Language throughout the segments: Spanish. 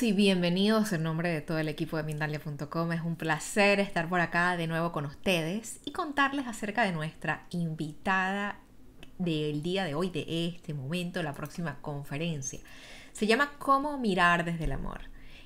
y bienvenidos en nombre de todo el equipo de Mindalia.com. Es un placer estar por acá de nuevo con ustedes y contarles acerca de nuestra invitada del día de hoy, de este momento, la próxima conferencia. Se llama Cómo mirar desde el amor.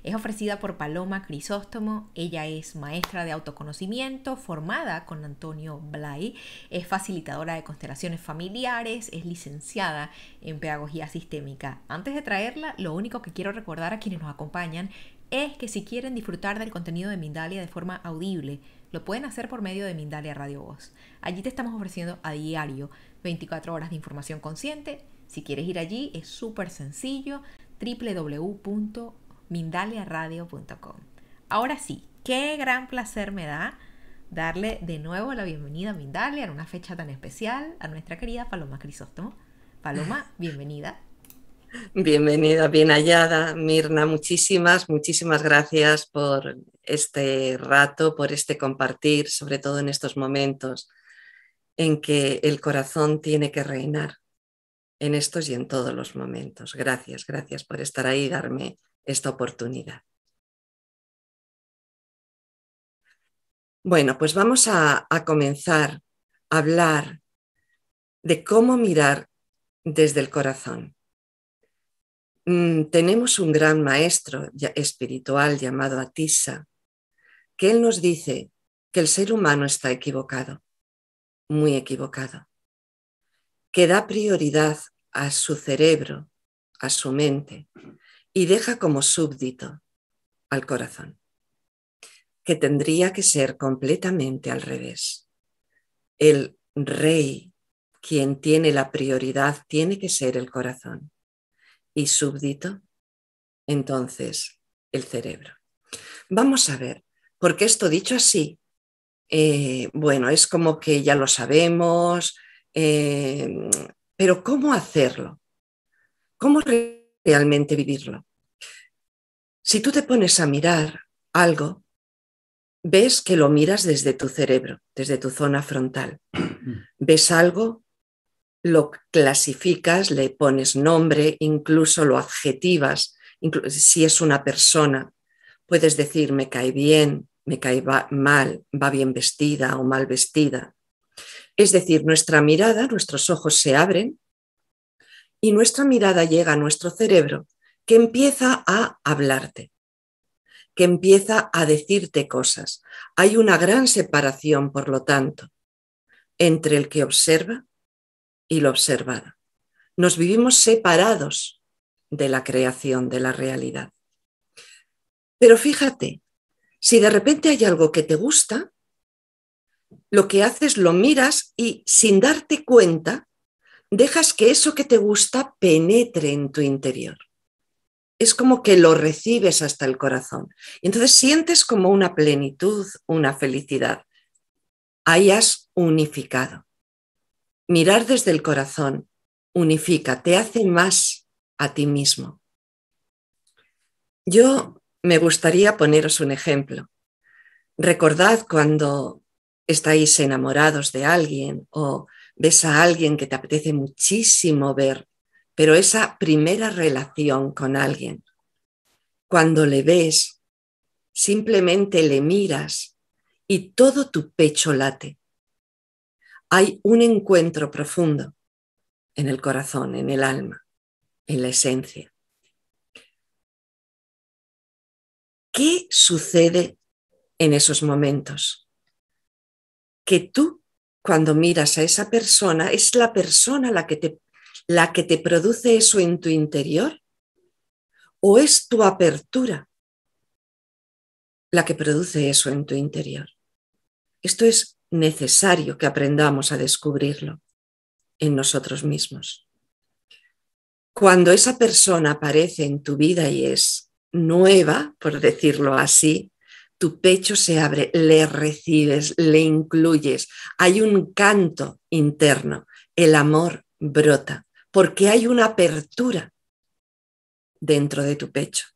Es ofrecida por Paloma Crisóstomo, ella es maestra de autoconocimiento, formada con Antonio Blay, es facilitadora de constelaciones familiares, es licenciada en pedagogía sistémica. Antes de traerla, lo único que quiero recordar a quienes nos acompañan es que si quieren disfrutar del contenido de Mindalia de forma audible, lo pueden hacer por medio de Mindalia Radio Voz. Allí te estamos ofreciendo a diario 24 horas de información consciente. Si quieres ir allí, es súper sencillo www mindaliaradio.com. Ahora sí, qué gran placer me da darle de nuevo la bienvenida a Mindalia en una fecha tan especial a nuestra querida Paloma Crisóstomo. Paloma, bienvenida. Bienvenida, bien hallada. Mirna, muchísimas, muchísimas gracias por este rato, por este compartir, sobre todo en estos momentos en que el corazón tiene que reinar, en estos y en todos los momentos. Gracias, gracias por estar ahí darme esta oportunidad. Bueno, pues vamos a, comenzar a hablar de cómo mirar desde el corazón. Mm, tenemos un gran maestro espiritual llamado Atisa, que él nos dice que el ser humano está equivocado, muy equivocado, que da prioridad a su cerebro, a su mente, y deja como súbdito al corazón, que tendría que ser completamente al revés. El rey, quien tiene la prioridad, tiene que ser el corazón y súbdito, entonces, el cerebro. Vamos a ver, porque esto dicho así, eh, bueno, es como que ya lo sabemos, eh, pero ¿cómo hacerlo? ¿Cómo realmente vivirlo. Si tú te pones a mirar algo, ves que lo miras desde tu cerebro, desde tu zona frontal. Ves algo, lo clasificas, le pones nombre, incluso lo adjetivas, incluso si es una persona, puedes decir me cae bien, me cae mal, va bien vestida o mal vestida. Es decir, nuestra mirada, nuestros ojos se abren y nuestra mirada llega a nuestro cerebro que empieza a hablarte, que empieza a decirte cosas. Hay una gran separación, por lo tanto, entre el que observa y lo observado. Nos vivimos separados de la creación, de la realidad. Pero fíjate, si de repente hay algo que te gusta, lo que haces lo miras y sin darte cuenta dejas que eso que te gusta penetre en tu interior. Es como que lo recibes hasta el corazón. Y entonces sientes como una plenitud, una felicidad. Ahí unificado. Mirar desde el corazón unifica, te hace más a ti mismo. Yo me gustaría poneros un ejemplo. Recordad cuando estáis enamorados de alguien o ves a alguien que te apetece muchísimo ver, pero esa primera relación con alguien, cuando le ves, simplemente le miras y todo tu pecho late. Hay un encuentro profundo en el corazón, en el alma, en la esencia. ¿Qué sucede en esos momentos? Que tú cuando miras a esa persona, es la persona la que te, la que te produce eso en tu interior o es tu apertura la que produce eso en tu interior. Esto es necesario que aprendamos a descubrirlo en nosotros mismos. Cuando esa persona aparece en tu vida y es nueva, por decirlo así, tu pecho se abre, le recibes, le incluyes. Hay un canto interno, el amor brota, porque hay una apertura dentro de tu pecho.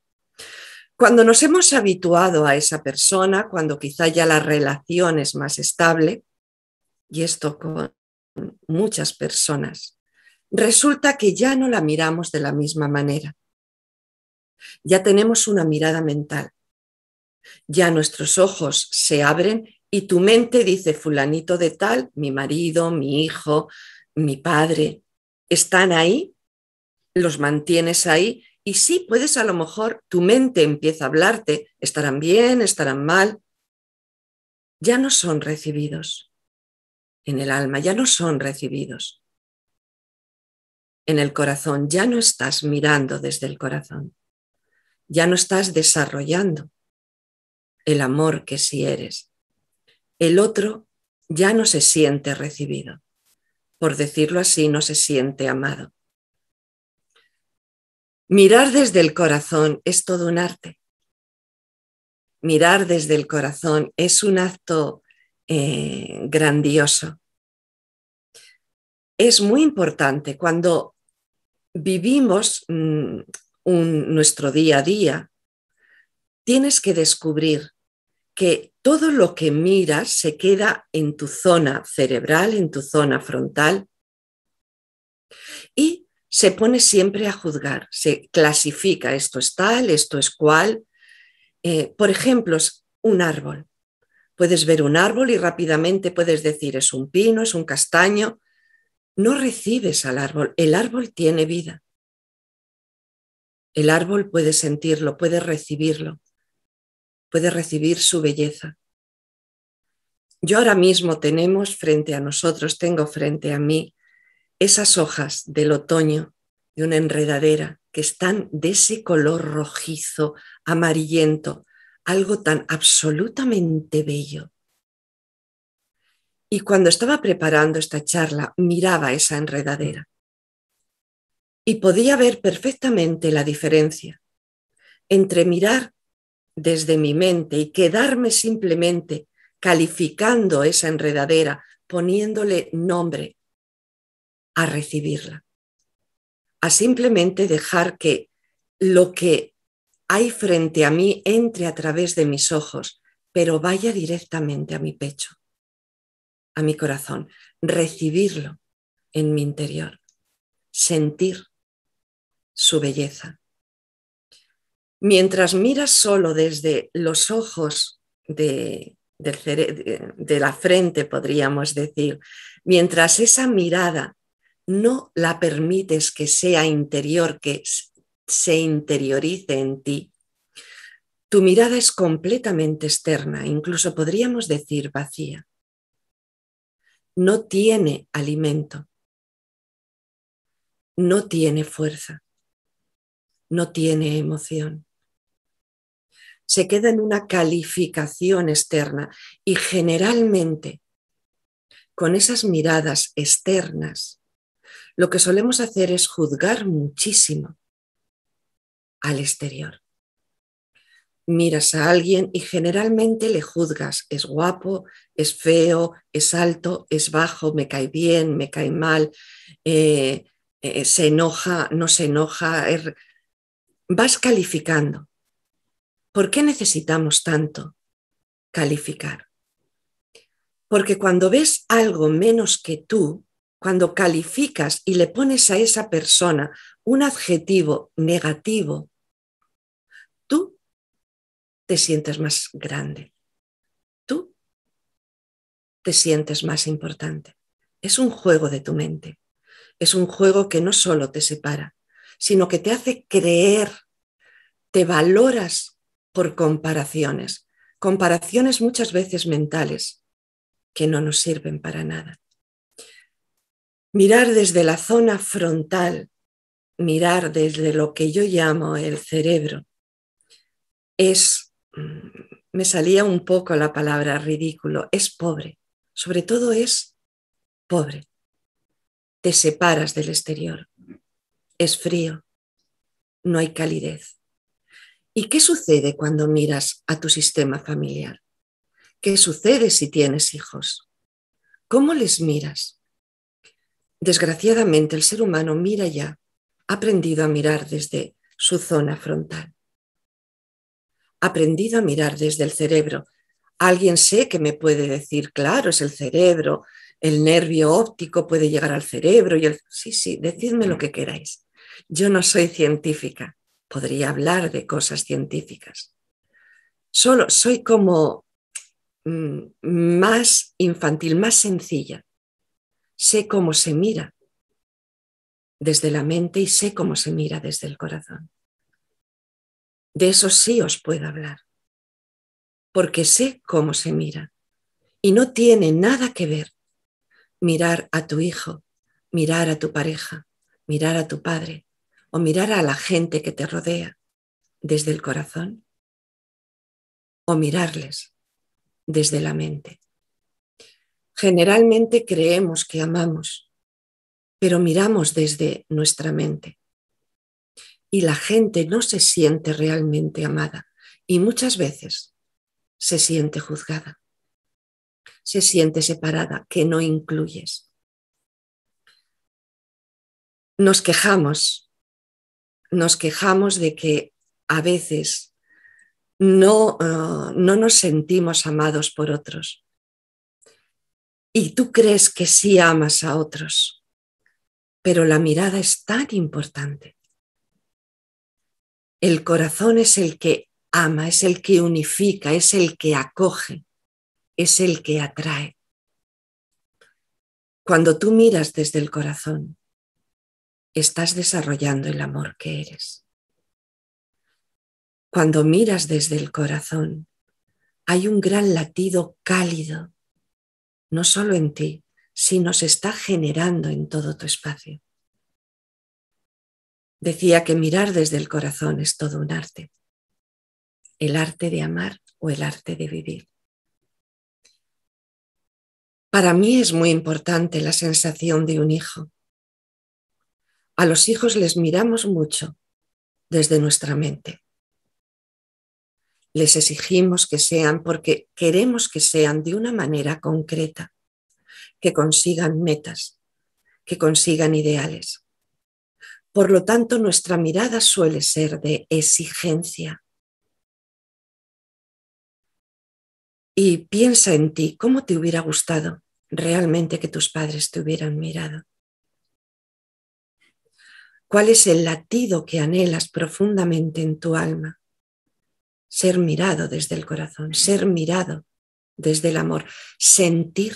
Cuando nos hemos habituado a esa persona, cuando quizá ya la relación es más estable, y esto con muchas personas, resulta que ya no la miramos de la misma manera. Ya tenemos una mirada mental, ya nuestros ojos se abren y tu mente dice, fulanito de tal, mi marido, mi hijo, mi padre, están ahí, los mantienes ahí y sí puedes a lo mejor, tu mente empieza a hablarte, estarán bien, estarán mal, ya no son recibidos en el alma, ya no son recibidos en el corazón, ya no estás mirando desde el corazón, ya no estás desarrollando el amor que si eres. El otro ya no se siente recibido. Por decirlo así, no se siente amado. Mirar desde el corazón es todo un arte. Mirar desde el corazón es un acto eh, grandioso. Es muy importante cuando vivimos mm, nuestro día a día, tienes que descubrir que todo lo que miras se queda en tu zona cerebral, en tu zona frontal, y se pone siempre a juzgar, se clasifica, esto es tal, esto es cual. Eh, por ejemplo, un árbol. Puedes ver un árbol y rápidamente puedes decir es un pino, es un castaño. No recibes al árbol, el árbol tiene vida. El árbol puede sentirlo, puede recibirlo puede recibir su belleza. Yo ahora mismo tenemos frente a nosotros, tengo frente a mí esas hojas del otoño de una enredadera que están de ese color rojizo, amarillento, algo tan absolutamente bello. Y cuando estaba preparando esta charla, miraba esa enredadera y podía ver perfectamente la diferencia entre mirar desde mi mente y quedarme simplemente calificando esa enredadera, poniéndole nombre, a recibirla, a simplemente dejar que lo que hay frente a mí entre a través de mis ojos, pero vaya directamente a mi pecho, a mi corazón, recibirlo en mi interior, sentir su belleza, Mientras miras solo desde los ojos de, la frente, podríamos decir, mientras esa mirada no la permites que sea interior, que se interiorice en ti, tu mirada es completamente externa, incluso podríamos decir vacía. No tiene alimento, no tiene fuerza, no tiene emoción se queda en una calificación externa y generalmente con esas miradas externas, lo que solemos hacer es juzgar muchísimo al exterior. Miras a alguien y generalmente le juzgas, es guapo, es feo, es alto, es bajo, me cae bien, me cae mal, eh, eh, se enoja, no se enoja, er, vas calificando. ¿Por qué necesitamos tanto calificar? Porque cuando ves algo menos que tú, cuando calificas y le pones a esa persona un adjetivo negativo, tú te sientes más grande, tú te sientes más importante. Es un juego de tu mente, es un juego que no solo te separa, sino que te hace creer, te valoras por comparaciones, comparaciones muchas veces mentales que no nos sirven para nada. Mirar desde la zona frontal, mirar desde lo que yo llamo el cerebro, es, mm, me salía un poco la palabra ridículo, es pobre, sobre todo es pobre. Te separas del exterior, es frío, no hay calidez ¿Y qué sucede cuando miras a tu sistema familiar? ¿Qué sucede si tienes hijos? ¿Cómo les miras? Desgraciadamente el ser humano mira ya, ha aprendido a mirar desde su zona frontal, ha aprendido a mirar desde el cerebro. Alguien sé que me puede decir, claro, es el cerebro, el nervio óptico puede llegar al cerebro y el... Sí, sí, decidme lo que queráis. Yo no soy científica, podría hablar de cosas científicas. Solo soy como mm, más infantil, más sencilla. Sé cómo se mira desde la mente y sé cómo se mira desde el corazón. De eso sí os puedo hablar, porque sé cómo se mira. Y no tiene nada que ver mirar a tu hijo, mirar a tu pareja, mirar a tu padre, o mirar a la gente que te rodea desde el corazón o mirarles desde la mente. Generalmente creemos que amamos, pero miramos desde nuestra mente. Y la gente no se siente realmente amada y muchas veces se siente juzgada, se siente separada, que no incluyes. Nos quejamos nos quejamos de que a veces no, ah, no nos sentimos amados por otros. Y tú crees que sí amas a otros, pero la mirada es tan importante. El corazón es el que ama, es el que unifica, es el que acoge, es el que atrae. Cuando tú miras desde el corazón, estás desarrollando el amor que eres. Cuando miras desde el corazón, hay un gran latido cálido, no solo en ti, sino se está generando en todo tu espacio. Decía que mirar desde el corazón es todo un arte, el arte de amar o el arte de vivir. Para mí es muy importante la sensación de un hijo, a los hijos les miramos mucho desde nuestra mente. Les exigimos que sean porque queremos que sean de una manera concreta, que consigan metas, que consigan ideales. Por lo tanto, nuestra mirada suele ser de exigencia. Y piensa en ti, ¿cómo te hubiera gustado realmente que tus padres te hubieran mirado? ¿Cuál es el latido que anhelas profundamente en tu alma? Ser mirado desde el corazón, ser mirado desde el amor, sentir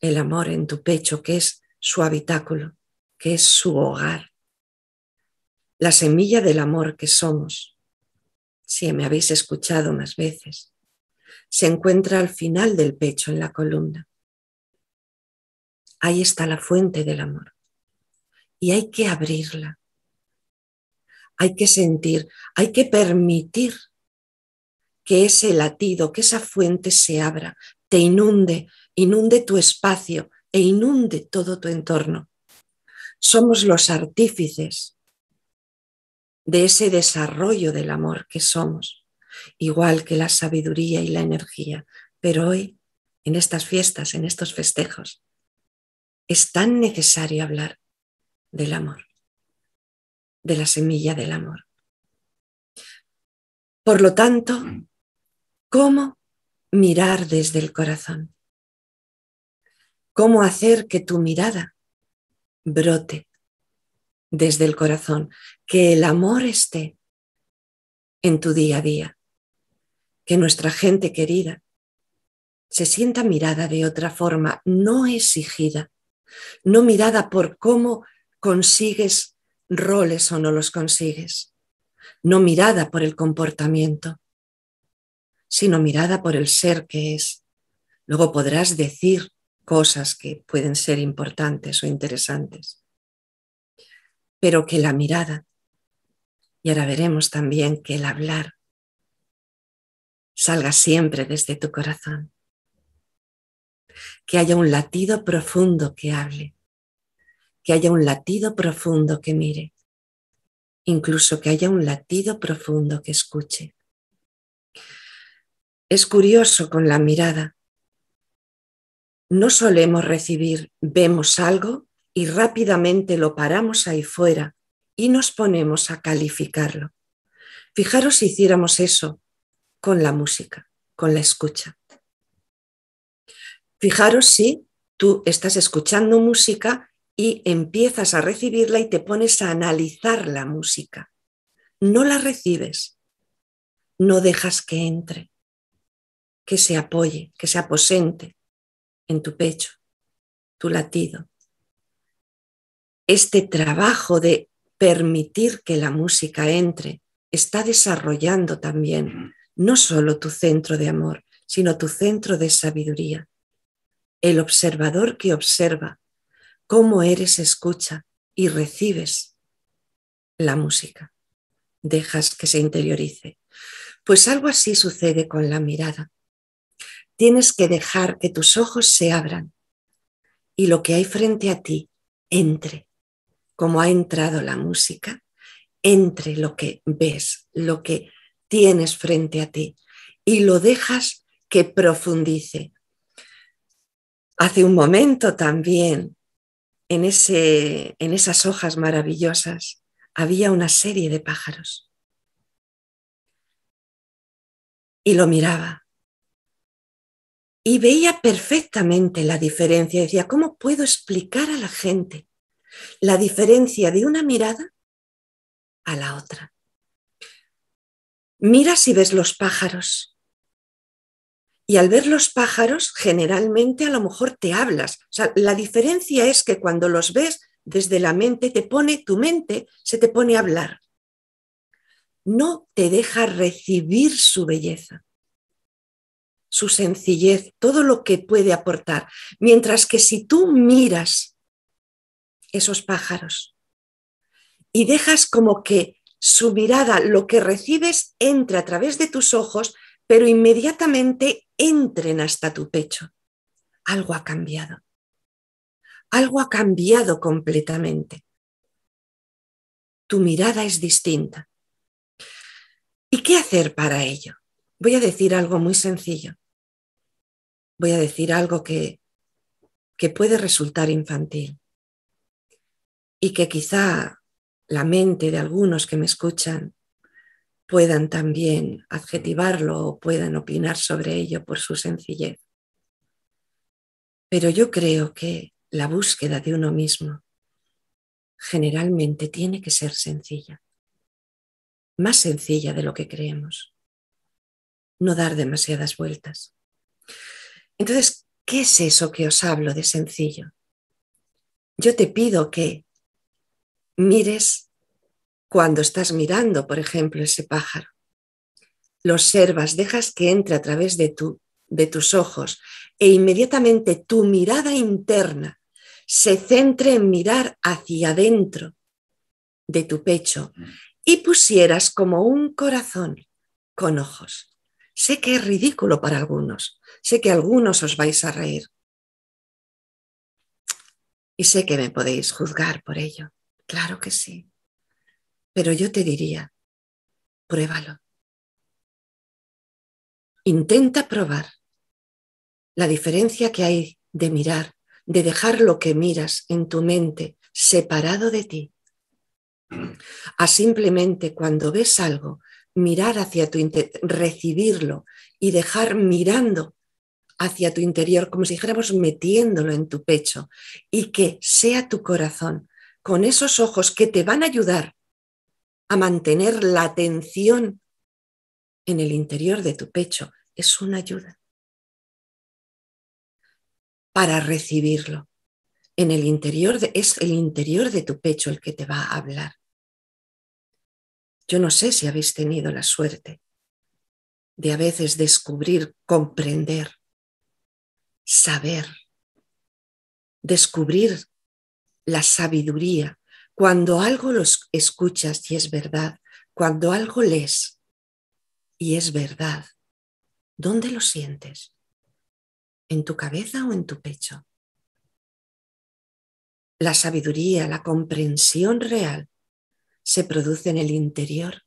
el amor en tu pecho, que es su habitáculo, que es su hogar, la semilla del amor que somos. Si me habéis escuchado más veces, se encuentra al final del pecho, en la columna. Ahí está la fuente del amor y hay que abrirla. Hay que sentir, hay que permitir que ese latido, que esa fuente se abra, te inunde, inunde tu espacio e inunde todo tu entorno. Somos los artífices de ese desarrollo del amor que somos, igual que la sabiduría y la energía. Pero hoy, en estas fiestas, en estos festejos, es tan necesario hablar del amor, de la semilla del amor. Por lo tanto, ¿cómo mirar desde el corazón? ¿Cómo hacer que tu mirada brote desde el corazón? Que el amor esté en tu día a día. Que nuestra gente querida se sienta mirada de otra forma, no exigida, no mirada por cómo consigues roles o no los consigues, no mirada por el comportamiento, sino mirada por el ser que es. Luego podrás decir cosas que pueden ser importantes o interesantes, pero que la mirada, y ahora veremos también que el hablar, salga siempre desde tu corazón, que haya un latido profundo que hable que haya un latido profundo que mire, incluso que haya un latido profundo que escuche. Es curioso con la mirada. No solemos recibir, vemos algo y rápidamente lo paramos ahí fuera y nos ponemos a calificarlo. Fijaros si hiciéramos eso con la música, con la escucha. Fijaros si tú estás escuchando música y empiezas a recibirla y te pones a analizar la música. No la recibes, no dejas que entre, que se apoye, que se aposente en tu pecho, tu latido. Este trabajo de permitir que la música entre está desarrollando también no solo tu centro de amor, sino tu centro de sabiduría. El observador que observa cómo eres escucha y recibes la música. Dejas que se interiorice. Pues algo así sucede con la mirada. Tienes que dejar que tus ojos se abran y lo que hay frente a ti entre, como ha entrado la música, entre lo que ves, lo que tienes frente a ti y lo dejas que profundice. Hace un momento también en, esas hojas maravillosas había una serie de pájaros. Y lo miraba. Y veía perfectamente la diferencia. Decía, ¿cómo puedo explicar a la gente la diferencia de una mirada a la otra? Mira si ves los pájaros y al ver los pájaros, generalmente a lo mejor te hablas. O sea, la diferencia es que cuando los ves desde la mente, te pone, tu mente se te pone a hablar. No te deja recibir su belleza, su sencillez, todo lo que puede aportar. Mientras que si tú miras esos pájaros y dejas como que su mirada, lo que recibes, entra a través de tus ojos pero inmediatamente entren hasta tu pecho. Algo ha cambiado. Algo ha cambiado completamente. Tu mirada es distinta. ¿Y qué hacer para ello? Voy a decir algo muy sencillo. Voy a decir algo que, que puede resultar infantil y que quizá la mente de algunos que me escuchan puedan también adjetivarlo o puedan opinar sobre ello por su sencillez. Pero yo creo que la búsqueda de uno mismo generalmente tiene que ser sencilla, más sencilla de lo que creemos, no dar demasiadas vueltas. Entonces, ¿qué es eso que os hablo de sencillo? Yo te pido que mires cuando estás mirando, por ejemplo, ese pájaro, lo observas, dejas que entre a través de, tu, de tus ojos e inmediatamente tu mirada interna se centre en mirar hacia adentro de tu pecho y pusieras como un corazón con ojos. Sé que es ridículo para algunos, sé que algunos os vais a reír. Y sé que me podéis juzgar por ello, claro que sí. Pero yo te diría, pruébalo. Intenta probar la diferencia que hay de mirar, de dejar lo que miras en tu mente separado de ti, a simplemente cuando ves algo, mirar hacia tu interior, recibirlo y dejar mirando hacia tu interior, como si dijéramos metiéndolo en tu pecho, y que sea tu corazón, con esos ojos que te van a ayudar a mantener la atención en el interior de tu pecho. Es una ayuda para recibirlo. En el interior es el interior de tu pecho el que te va a hablar. Yo no sé si habéis tenido la suerte de a veces descubrir, comprender, saber, descubrir la sabiduría cuando algo los escuchas y es verdad, cuando algo lees y es verdad, ¿dónde lo sientes? ¿En tu cabeza o en tu pecho? La sabiduría, la comprensión real se produce en el interior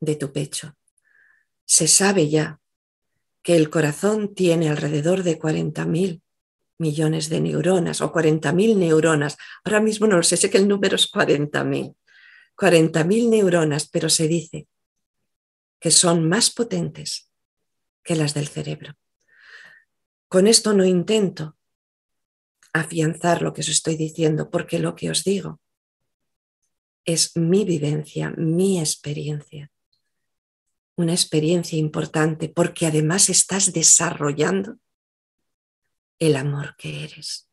de tu pecho. Se sabe ya que el corazón tiene alrededor de 40.000 millones de neuronas o 40.000 neuronas. Ahora mismo no lo sé, sé que el número es 40.000. 40.000 neuronas, pero se dice que son más potentes que las del cerebro. Con esto no intento afianzar lo que os estoy diciendo, porque lo que os digo es mi vivencia, mi experiencia. Una experiencia importante porque además estás desarrollando el amor que eres.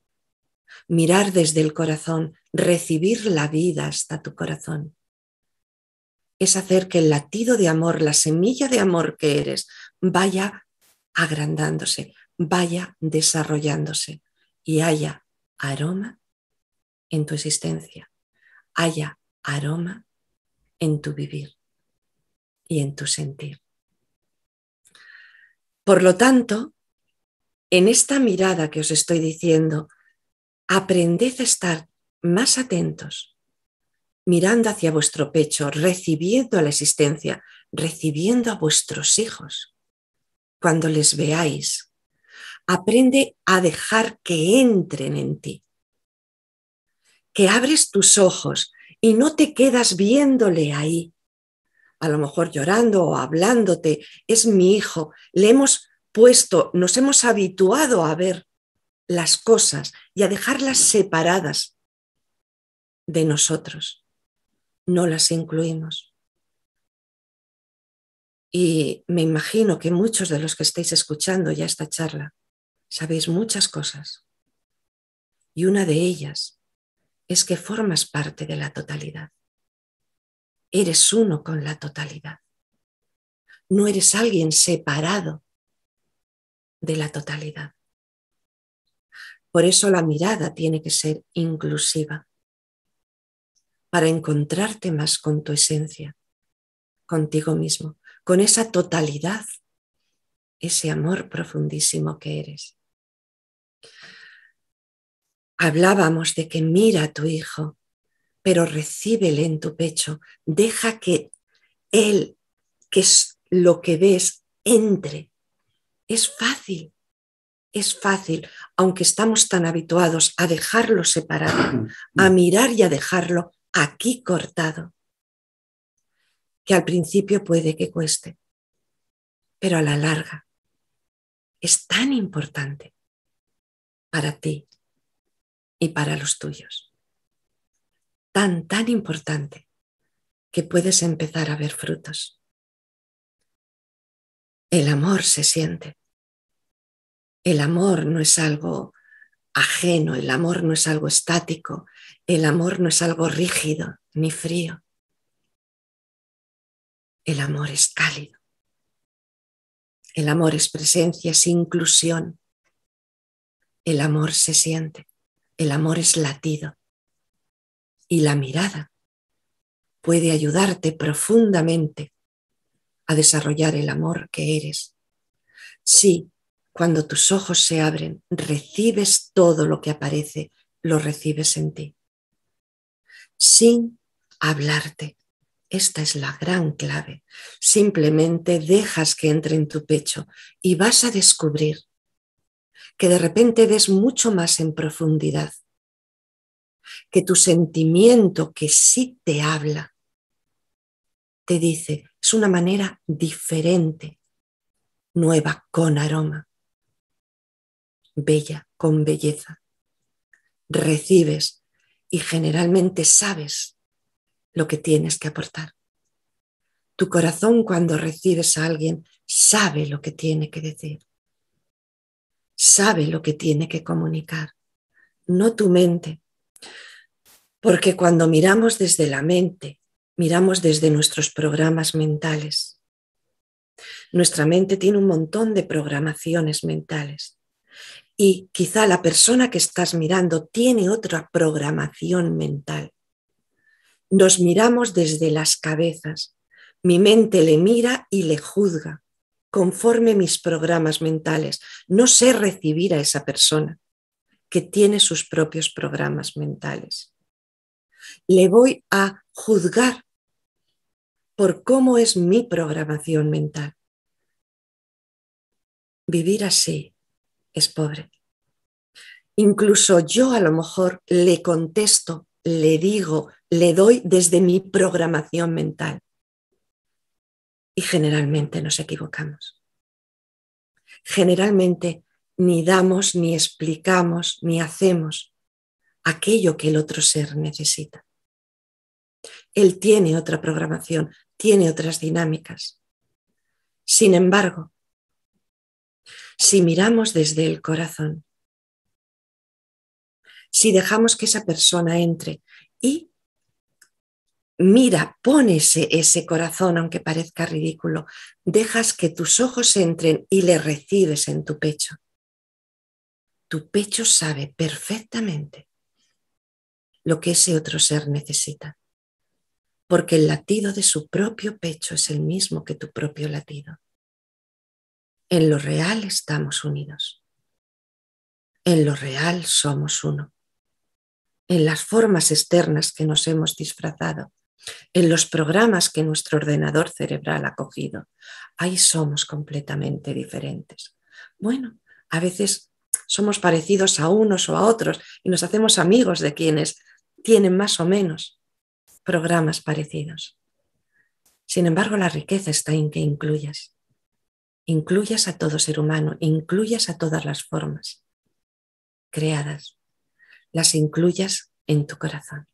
Mirar desde el corazón, recibir la vida hasta tu corazón. Es hacer que el latido de amor, la semilla de amor que eres, vaya agrandándose, vaya desarrollándose y haya aroma en tu existencia, haya aroma en tu vivir y en tu sentir. Por lo tanto, en esta mirada que os estoy diciendo, aprended a estar más atentos, mirando hacia vuestro pecho, recibiendo a la existencia, recibiendo a vuestros hijos. Cuando les veáis, aprende a dejar que entren en ti, que abres tus ojos y no te quedas viéndole ahí, a lo mejor llorando o hablándote, es mi hijo, le hemos puesto, nos hemos habituado a ver las cosas y a dejarlas separadas de nosotros. No las incluimos. Y me imagino que muchos de los que estáis escuchando ya esta charla sabéis muchas cosas. Y una de ellas es que formas parte de la totalidad. Eres uno con la totalidad. No eres alguien separado de la totalidad. Por eso la mirada tiene que ser inclusiva, para encontrarte más con tu esencia, contigo mismo, con esa totalidad, ese amor profundísimo que eres. Hablábamos de que mira a tu hijo, pero recíbele en tu pecho, deja que él, que es lo que ves, entre es fácil, es fácil, aunque estamos tan habituados a dejarlo separado, a mirar y a dejarlo aquí cortado, que al principio puede que cueste, pero a la larga es tan importante para ti y para los tuyos. Tan, tan importante que puedes empezar a ver frutos. El amor se siente el amor no es algo ajeno, el amor no es algo estático, el amor no es algo rígido ni frío. El amor es cálido. El amor es presencia, es inclusión. El amor se siente, el amor es latido. Y la mirada puede ayudarte profundamente a desarrollar el amor que eres. Sí, cuando tus ojos se abren, recibes todo lo que aparece, lo recibes en ti. Sin hablarte. Esta es la gran clave. Simplemente dejas que entre en tu pecho y vas a descubrir que de repente ves mucho más en profundidad, que tu sentimiento que sí te habla, te dice, es una manera diferente, nueva, con aroma bella, con belleza. Recibes y generalmente sabes lo que tienes que aportar. Tu corazón cuando recibes a alguien sabe lo que tiene que decir, sabe lo que tiene que comunicar, no tu mente. Porque cuando miramos desde la mente, miramos desde nuestros programas mentales. Nuestra mente tiene un montón de programaciones mentales y quizá la persona que estás mirando tiene otra programación mental. Nos miramos desde las cabezas. Mi mente le mira y le juzga conforme mis programas mentales. No sé recibir a esa persona que tiene sus propios programas mentales. Le voy a juzgar por cómo es mi programación mental. Vivir así es pobre. Incluso yo a lo mejor le contesto, le digo, le doy desde mi programación mental. Y generalmente nos equivocamos. Generalmente ni damos, ni explicamos, ni hacemos aquello que el otro ser necesita. Él tiene otra programación, tiene otras dinámicas. Sin embargo, si miramos desde el corazón, si dejamos que esa persona entre y mira, pónese ese corazón, aunque parezca ridículo, dejas que tus ojos entren y le recibes en tu pecho. Tu pecho sabe perfectamente lo que ese otro ser necesita, porque el latido de su propio pecho es el mismo que tu propio latido. En lo real estamos unidos. En lo real somos uno. En las formas externas que nos hemos disfrazado, en los programas que nuestro ordenador cerebral ha cogido, ahí somos completamente diferentes. Bueno, a veces somos parecidos a unos o a otros y nos hacemos amigos de quienes tienen más o menos programas parecidos. Sin embargo, la riqueza está en que incluyas incluyas a todo ser humano, incluyas a todas las formas creadas, las incluyas en tu corazón.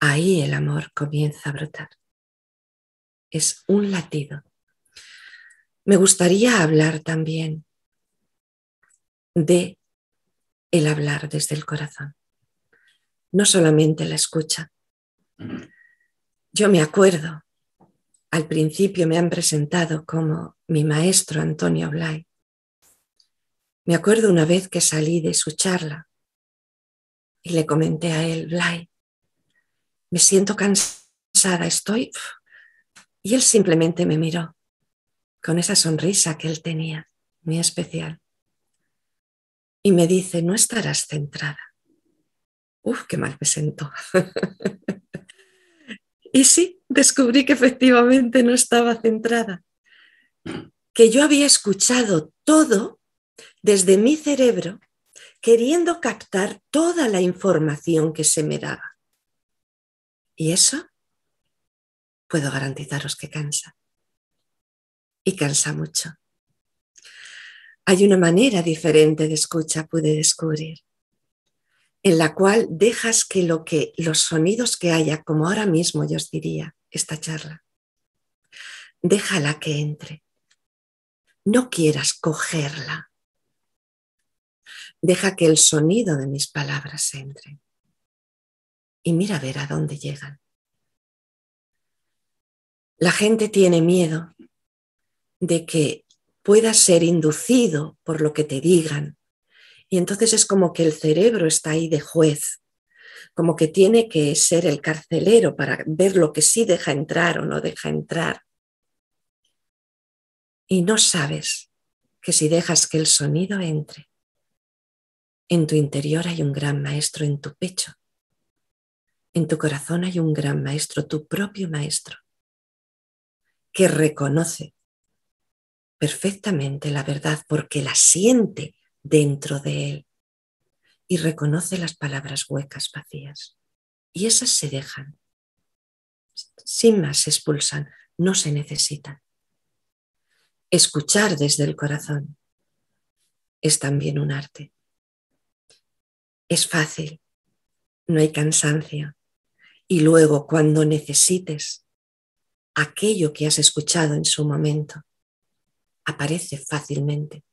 Ahí el amor comienza a brotar. Es un latido. Me gustaría hablar también de el hablar desde el corazón, no solamente la escucha. Yo me acuerdo al principio me han presentado como mi maestro Antonio Blay. Me acuerdo una vez que salí de su charla y le comenté a él, Blay, me siento cansada, estoy... Y él simplemente me miró con esa sonrisa que él tenía, muy especial. Y me dice, no estarás centrada. Uf, qué mal me sentó. y sí, descubrí que efectivamente no estaba centrada, que yo había escuchado todo desde mi cerebro, queriendo captar toda la información que se me daba. Y eso puedo garantizaros que cansa. Y cansa mucho. Hay una manera diferente de escucha, pude descubrir, en la cual dejas que lo que los sonidos que haya, como ahora mismo yo os diría, esta charla. Déjala que entre. No quieras cogerla. Deja que el sonido de mis palabras entre. Y mira a ver a dónde llegan. La gente tiene miedo de que pueda ser inducido por lo que te digan. Y entonces es como que el cerebro está ahí de juez como que tiene que ser el carcelero para ver lo que sí deja entrar o no deja entrar. Y no sabes que si dejas que el sonido entre, en tu interior hay un gran maestro en tu pecho. En tu corazón hay un gran maestro, tu propio maestro, que reconoce perfectamente la verdad porque la siente dentro de él y reconoce las palabras huecas vacías. Y esas se dejan. Sin más se expulsan, no se necesitan. Escuchar desde el corazón es también un arte. Es fácil, no hay cansancio. Y luego, cuando necesites aquello que has escuchado en su momento, aparece fácilmente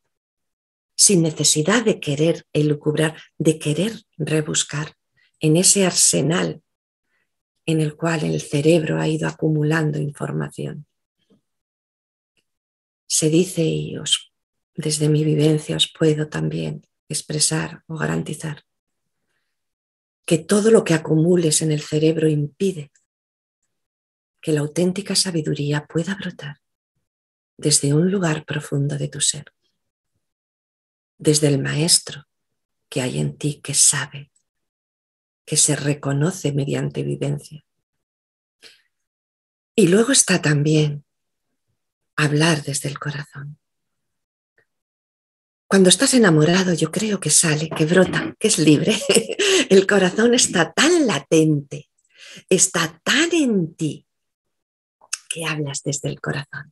sin necesidad de querer elucubrar, de querer rebuscar en ese arsenal en el cual el cerebro ha ido acumulando información. Se dice, y os, desde mi vivencia os puedo también expresar o garantizar, que todo lo que acumules en el cerebro impide que la auténtica sabiduría pueda brotar desde un lugar profundo de tu ser desde el maestro que hay en ti, que sabe, que se reconoce mediante vivencia. Y luego está también hablar desde el corazón. Cuando estás enamorado, yo creo que sale, que brota, que es libre. el corazón está tan latente, está tan en ti, que hablas desde el corazón.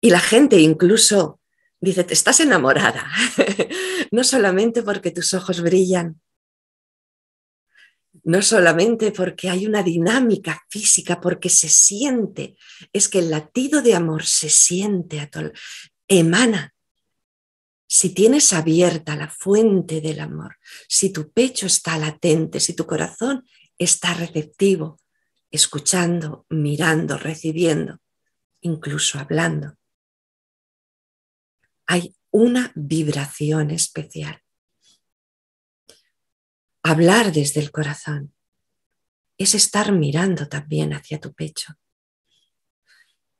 Y la gente incluso Dice, te estás enamorada, no solamente porque tus ojos brillan, no solamente porque hay una dinámica física, porque se siente, es que el latido de amor se siente, emana. Si tienes abierta la fuente del amor, si tu pecho está latente, si tu corazón está receptivo, escuchando, mirando, recibiendo, incluso hablando, hay una vibración especial. Hablar desde el corazón es estar mirando también hacia tu pecho.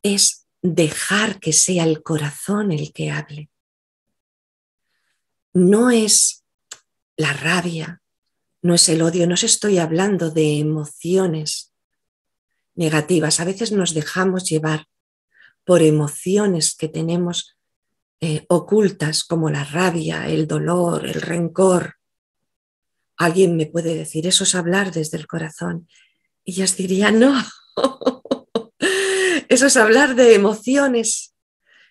Es dejar que sea el corazón el que hable. No es la rabia, no es el odio, no estoy hablando de emociones negativas. A veces nos dejamos llevar por emociones que tenemos eh, ocultas como la rabia, el dolor, el rencor. Alguien me puede decir, eso es hablar desde el corazón. Y yo diría no, eso es hablar de emociones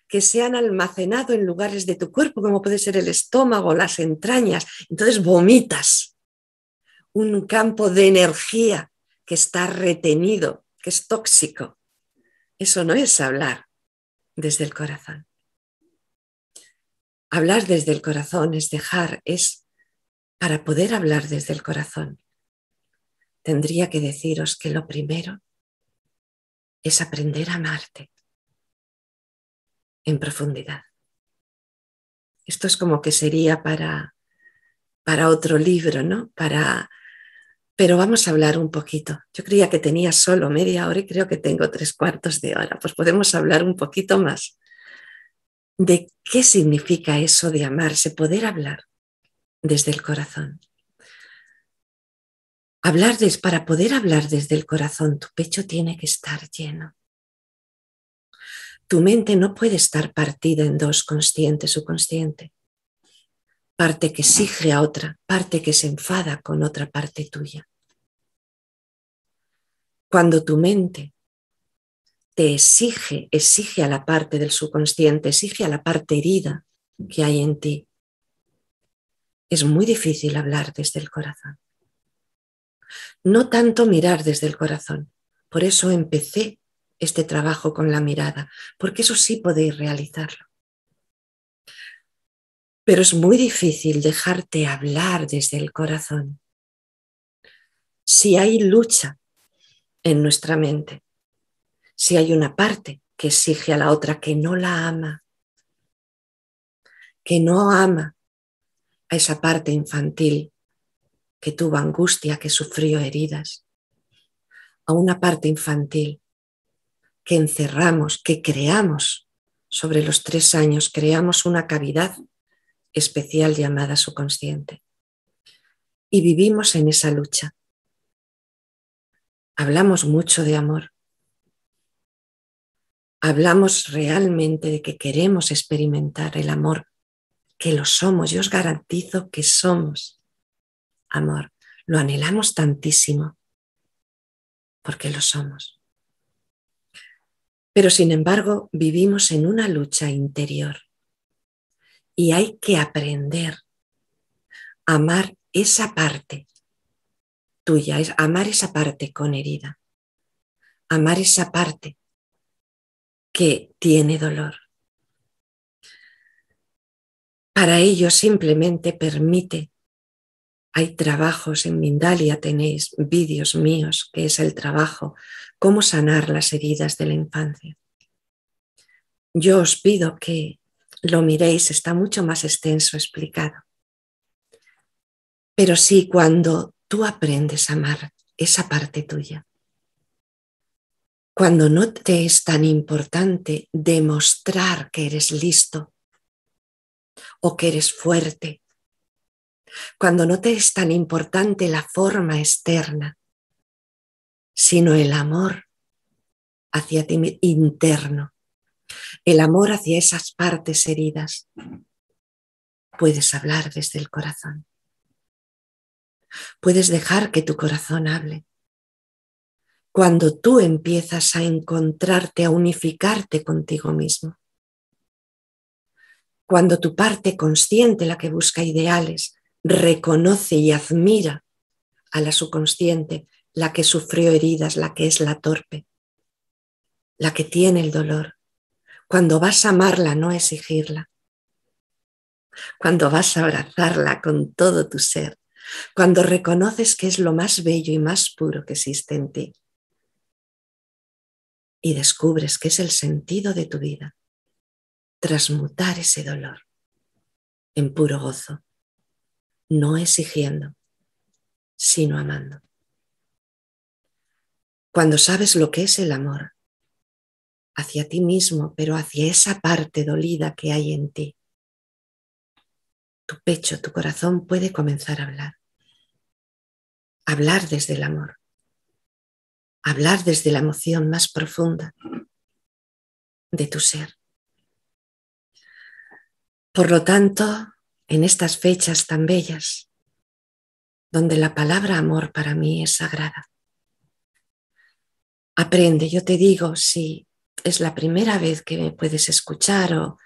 que se han almacenado en lugares de tu cuerpo, como puede ser el estómago, las entrañas. Entonces vomitas un campo de energía que está retenido, que es tóxico. Eso no es hablar desde el corazón. Hablar desde el corazón es dejar, es para poder hablar desde el corazón. Tendría que deciros que lo primero es aprender a amarte en profundidad. Esto es como que sería para, para otro libro, ¿no? Para, pero vamos a hablar un poquito. Yo creía que tenía solo media hora y creo que tengo tres cuartos de hora, pues podemos hablar un poquito más de qué significa eso de amarse, poder hablar desde el corazón. Hablar para poder hablar desde el corazón, tu pecho tiene que estar lleno. Tu mente no puede estar partida en dos, consciente, subconsciente. Parte que exige a otra, parte que se enfada con otra parte tuya. Cuando tu mente te exige, exige a la parte del subconsciente, exige a la parte herida que hay en ti. Es muy difícil hablar desde el corazón. No tanto mirar desde el corazón. Por eso empecé este trabajo con la mirada, porque eso sí podéis realizarlo. Pero es muy difícil dejarte hablar desde el corazón. Si hay lucha en nuestra mente, si hay una parte que exige a la otra que no la ama, que no ama a esa parte infantil que tuvo angustia, que sufrió heridas, a una parte infantil que encerramos, que creamos sobre los tres años, creamos una cavidad especial llamada subconsciente. Y vivimos en esa lucha. Hablamos mucho de amor, hablamos realmente de que queremos experimentar el amor, que lo somos, yo os garantizo que somos amor, lo anhelamos tantísimo, porque lo somos. Pero sin embargo, vivimos en una lucha interior y hay que aprender a amar esa parte tuya, es amar esa parte con herida, amar esa parte que tiene dolor. Para ello simplemente permite, hay trabajos en Mindalia, tenéis vídeos míos, que es el trabajo, cómo sanar las heridas de la infancia. Yo os pido que lo miréis, está mucho más extenso explicado. Pero sí, cuando tú aprendes a amar esa parte tuya, cuando no te es tan importante demostrar que eres listo o que eres fuerte, cuando no te es tan importante la forma externa, sino el amor hacia ti interno, el amor hacia esas partes heridas, puedes hablar desde el corazón. Puedes dejar que tu corazón hable cuando tú empiezas a encontrarte, a unificarte contigo mismo. Cuando tu parte consciente, la que busca ideales, reconoce y admira a la subconsciente, la que sufrió heridas, la que es la torpe, la que tiene el dolor. Cuando vas a amarla, no exigirla. Cuando vas a abrazarla con todo tu ser. Cuando reconoces que es lo más bello y más puro que existe en ti y descubres que es el sentido de tu vida, transmutar ese dolor en puro gozo, no exigiendo, sino amando. Cuando sabes lo que es el amor, hacia ti mismo, pero hacia esa parte dolida que hay en ti, tu pecho, tu corazón puede comenzar a hablar. Hablar desde el amor hablar desde la emoción más profunda de tu ser. Por lo tanto, en estas fechas tan bellas, donde la palabra amor para mí es sagrada, aprende, yo te digo, si es la primera vez que me puedes escuchar o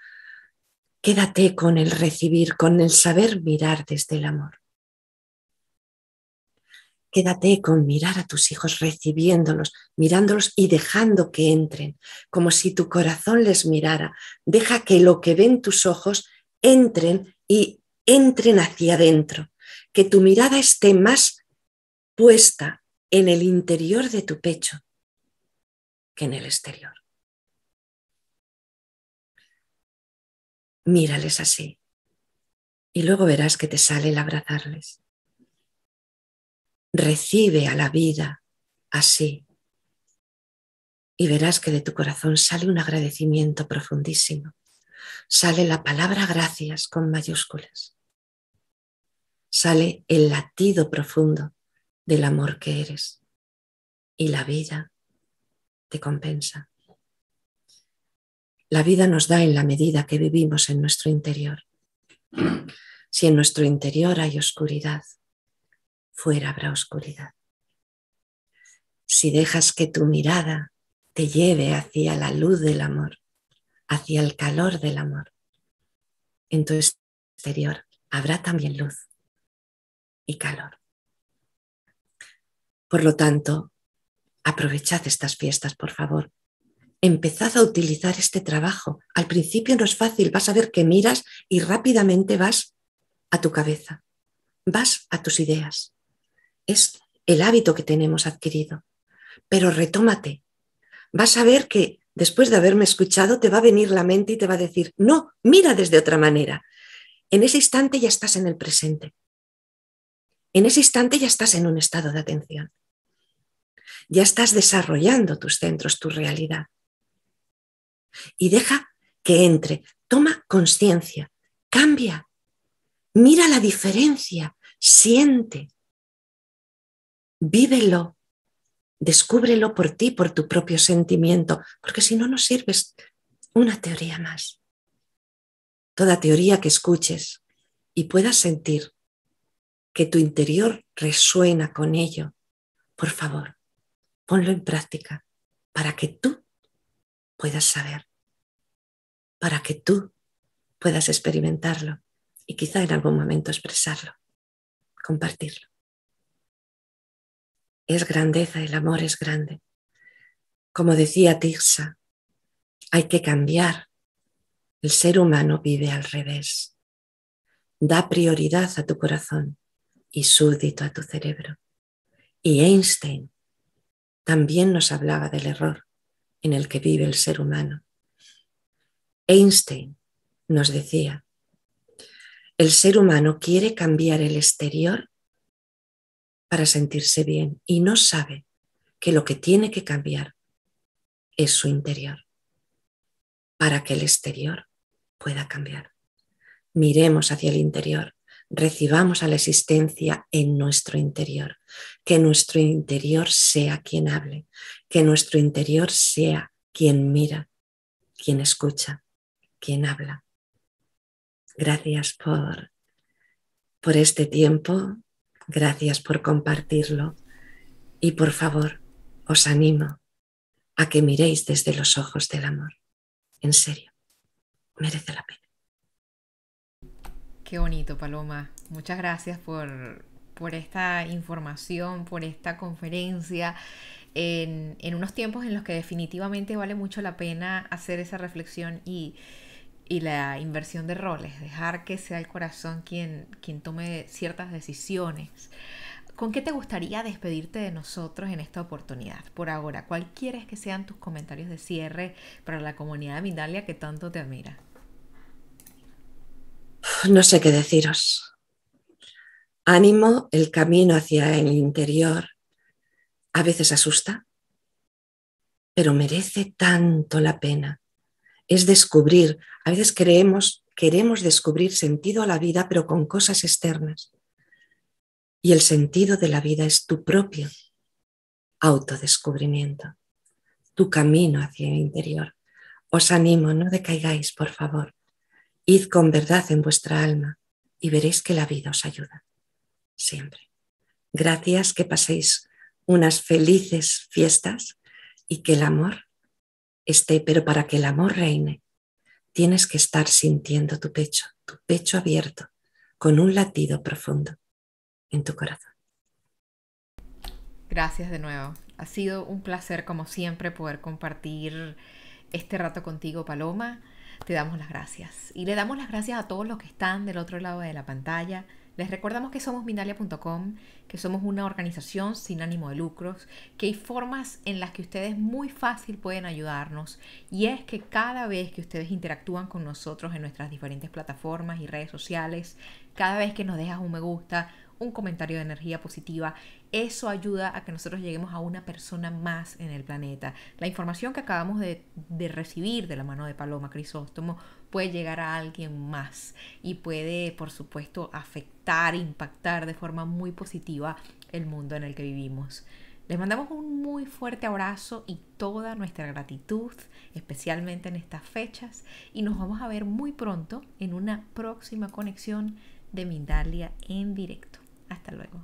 quédate con el recibir, con el saber mirar desde el amor. Quédate con mirar a tus hijos, recibiéndolos, mirándolos y dejando que entren, como si tu corazón les mirara. Deja que lo que ven tus ojos entren y entren hacia adentro, que tu mirada esté más puesta en el interior de tu pecho que en el exterior. Mírales así y luego verás que te sale el abrazarles. Recibe a la vida así y verás que de tu corazón sale un agradecimiento profundísimo. Sale la palabra gracias con mayúsculas. Sale el latido profundo del amor que eres y la vida te compensa. La vida nos da en la medida que vivimos en nuestro interior. Si en nuestro interior hay oscuridad, fuera habrá oscuridad. Si dejas que tu mirada te lleve hacia la luz del amor, hacia el calor del amor, en tu exterior habrá también luz y calor. Por lo tanto, aprovechad estas fiestas, por favor. Empezad a utilizar este trabajo. Al principio no es fácil, vas a ver que miras y rápidamente vas a tu cabeza, vas a tus ideas, es el hábito que tenemos adquirido. Pero retómate. Vas a ver que después de haberme escuchado te va a venir la mente y te va a decir, no, mira desde otra manera. En ese instante ya estás en el presente. En ese instante ya estás en un estado de atención. Ya estás desarrollando tus centros, tu realidad. Y deja que entre, toma conciencia, cambia, mira la diferencia, siente, vívelo, descúbrelo por ti, por tu propio sentimiento, porque si no, no sirves una teoría más. Toda teoría que escuches y puedas sentir que tu interior resuena con ello, por favor, ponlo en práctica para que tú puedas saber, para que tú puedas experimentarlo y quizá en algún momento expresarlo, compartirlo es grandeza, el amor es grande. Como decía Tirsa, hay que cambiar. El ser humano vive al revés. Da prioridad a tu corazón y súbdito a tu cerebro. Y Einstein también nos hablaba del error en el que vive el ser humano. Einstein nos decía, el ser humano quiere cambiar el exterior para sentirse bien y no sabe que lo que tiene que cambiar es su interior para que el exterior pueda cambiar. Miremos hacia el interior, recibamos a la existencia en nuestro interior, que nuestro interior sea quien hable, que nuestro interior sea quien mira, quien escucha, quien habla. Gracias por, por este tiempo gracias por compartirlo y por favor os animo a que miréis desde los ojos del amor. En serio, merece la pena. Qué bonito, Paloma. Muchas gracias por, esta información, por esta conferencia. En, en, unos tiempos en los que definitivamente vale mucho la pena hacer esa reflexión y, y la inversión de roles, dejar que sea el corazón quien, quien tome ciertas decisiones. ¿Con qué te gustaría despedirte de nosotros en esta oportunidad? Por ahora, ¿cuál quieres que sean tus comentarios de cierre para la comunidad de Mindalia que tanto te admira? No sé qué deciros. Ánimo, el camino hacia el interior a veces asusta, pero merece tanto la pena es descubrir. A veces creemos, queremos descubrir sentido a la vida, pero con cosas externas. Y el sentido de la vida es tu propio autodescubrimiento, tu camino hacia el interior. Os animo, no decaigáis, por favor. Id con verdad en vuestra alma y veréis que la vida os ayuda. Siempre. Gracias, que paséis unas felices fiestas y que el amor pero para que el amor reine, tienes que estar sintiendo tu pecho, tu pecho abierto, con un latido profundo en tu corazón. Gracias de nuevo. Ha sido un placer, como siempre, poder compartir este rato contigo, Paloma. Te damos las gracias. Y le damos las gracias a todos los que están del otro lado de la pantalla, les recordamos que somos Mindalia.com, que somos una organización sin ánimo de lucros, que hay formas en las que ustedes muy fácil pueden ayudarnos y es que cada vez que ustedes interactúan con nosotros en nuestras diferentes plataformas y redes sociales, cada vez que nos dejas un me gusta, un comentario de energía positiva. Eso ayuda a que nosotros lleguemos a una persona más en el planeta. La información que acabamos de, de, recibir de la mano de Paloma Crisóstomo puede llegar a alguien más y puede, por supuesto, afectar, impactar de forma muy positiva el mundo en el que vivimos. Les mandamos un muy fuerte abrazo y toda nuestra gratitud, especialmente en estas fechas, y nos vamos a ver muy pronto en una próxima conexión de Mindalia en directo. Hasta luego.